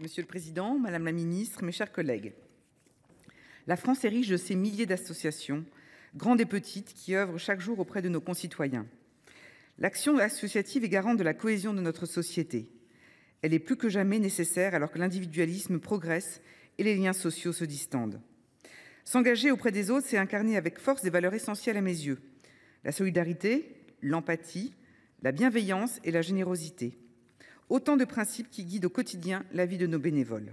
Monsieur le président, madame la ministre, mes chers collègues, la France est riche de ses milliers d'associations, grandes et petites, qui œuvrent chaque jour auprès de nos concitoyens. L'action associative est garante de la cohésion de notre société. Elle est plus que jamais nécessaire alors que l'individualisme progresse et les liens sociaux se distendent. S'engager auprès des autres, c'est incarner avec force des valeurs essentielles à mes yeux. La solidarité, l'empathie, la bienveillance et la générosité. Autant de principes qui guident au quotidien la vie de nos bénévoles.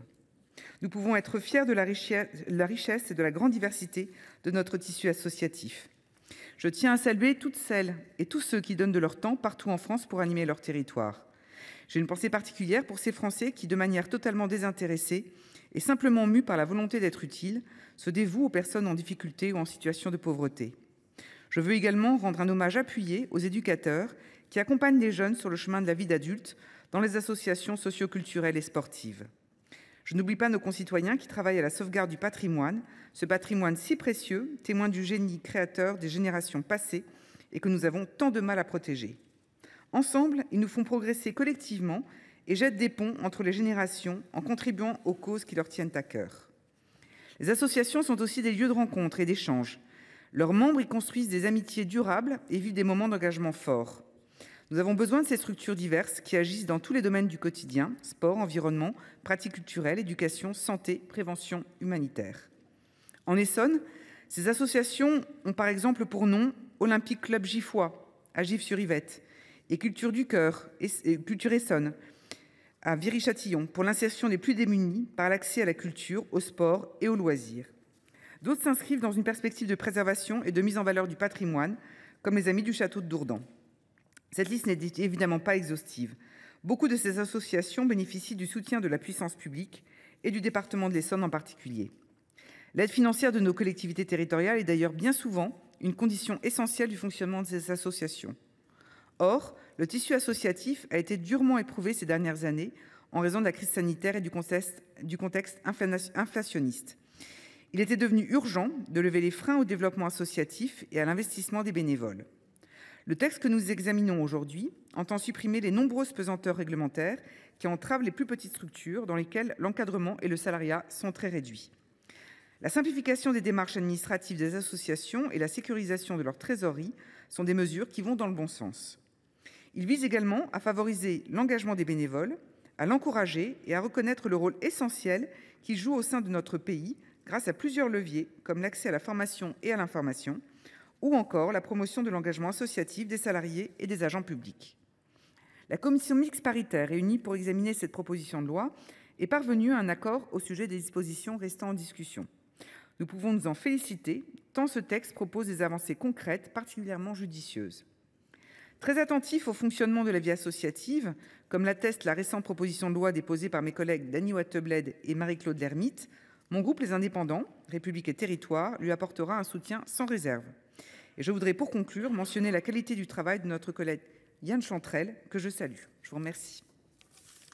Nous pouvons être fiers de la richesse et de la grande diversité de notre tissu associatif. Je tiens à saluer toutes celles et tous ceux qui donnent de leur temps partout en France pour animer leur territoire. J'ai une pensée particulière pour ces Français qui, de manière totalement désintéressée et simplement mue par la volonté d'être utile, se dévouent aux personnes en difficulté ou en situation de pauvreté. Je veux également rendre un hommage appuyé aux éducateurs qui accompagnent les jeunes sur le chemin de la vie d'adulte dans les associations socioculturelles et sportives. Je n'oublie pas nos concitoyens qui travaillent à la sauvegarde du patrimoine, ce patrimoine si précieux, témoin du génie créateur des générations passées et que nous avons tant de mal à protéger. Ensemble, ils nous font progresser collectivement et jettent des ponts entre les générations en contribuant aux causes qui leur tiennent à cœur. Les associations sont aussi des lieux de rencontre et d'échange. Leurs membres y construisent des amitiés durables et vivent des moments d'engagement forts. Nous avons besoin de ces structures diverses qui agissent dans tous les domaines du quotidien – sport, environnement, pratiques culturelles, éducation, santé, prévention, humanitaire. En Essonne, ces associations ont par exemple pour nom Olympique Club Giffois à Gif sur Yvette et Culture du Cœur et Culture Essonne à Viry-Châtillon pour l'insertion des plus démunis par l'accès à la culture, au sport et aux loisirs. D'autres s'inscrivent dans une perspective de préservation et de mise en valeur du patrimoine, comme les Amis du Château de Dourdan. Cette liste n'est évidemment pas exhaustive. Beaucoup de ces associations bénéficient du soutien de la puissance publique, et du département de l'Essonne en particulier. L'aide financière de nos collectivités territoriales est d'ailleurs bien souvent une condition essentielle du fonctionnement de ces associations. Or, le tissu associatif a été durement éprouvé ces dernières années en raison de la crise sanitaire et du contexte, du contexte inflationniste. Il était devenu urgent de lever les freins au développement associatif et à l'investissement des bénévoles. Le texte que nous examinons aujourd'hui entend supprimer les nombreuses pesanteurs réglementaires qui entravent les plus petites structures dans lesquelles l'encadrement et le salariat sont très réduits. La simplification des démarches administratives des associations et la sécurisation de leur trésorerie sont des mesures qui vont dans le bon sens. Il vise également à favoriser l'engagement des bénévoles, à l'encourager et à reconnaître le rôle essentiel qu'ils jouent au sein de notre pays grâce à plusieurs leviers comme l'accès à la formation et à l'information, ou encore la promotion de l'engagement associatif des salariés et des agents publics. La commission mixte paritaire réunie pour examiner cette proposition de loi est parvenue à un accord au sujet des dispositions restant en discussion. Nous pouvons nous en féliciter, tant ce texte propose des avancées concrètes particulièrement judicieuses. Très attentif au fonctionnement de la vie associative, comme l'atteste la récente proposition de loi déposée par mes collègues Dany Wattebled et Marie-Claude Lermite, mon groupe Les Indépendants – République et Territoires lui apportera un soutien sans réserve. Et je voudrais, pour conclure, mentionner la qualité du travail de notre collègue Yann Chantrel, que je salue. Je vous remercie.